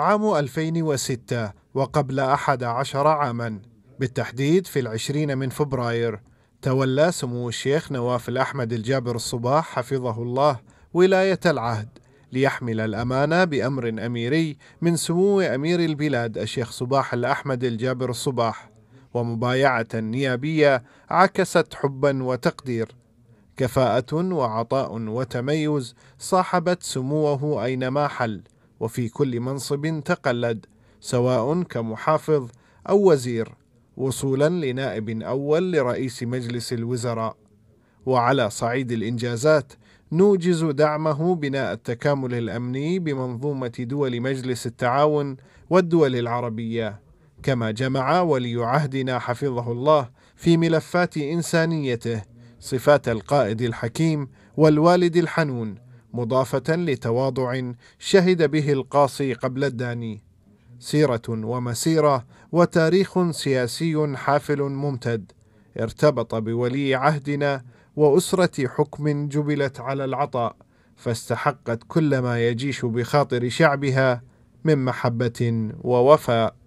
عام 2006 وقبل 11 عاماً بالتحديد في العشرين من فبراير تولى سمو الشيخ نواف الأحمد الجابر الصباح حفظه الله ولاية العهد ليحمل الأمانة بأمر أميري من سمو أمير البلاد الشيخ صباح الأحمد الجابر الصباح ومبايعة نيابية عكست حبا وتقدير كفاءة وعطاء وتميز صاحبت سموه أينما حل وفي كل منصب تقلد سواء كمحافظ أو وزير وصولا لنائب أول لرئيس مجلس الوزراء وعلى صعيد الإنجازات نوجز دعمه بناء التكامل الأمني بمنظومة دول مجلس التعاون والدول العربية كما جمع ولي عهدنا حفظه الله في ملفات إنسانيته صفات القائد الحكيم والوالد الحنون مضافة لتواضع شهد به القاصي قبل الداني سيرة ومسيرة وتاريخ سياسي حافل ممتد ارتبط بولي عهدنا وأسرة حكم جبلت على العطاء فاستحقت كل ما يجيش بخاطر شعبها من محبة ووفاء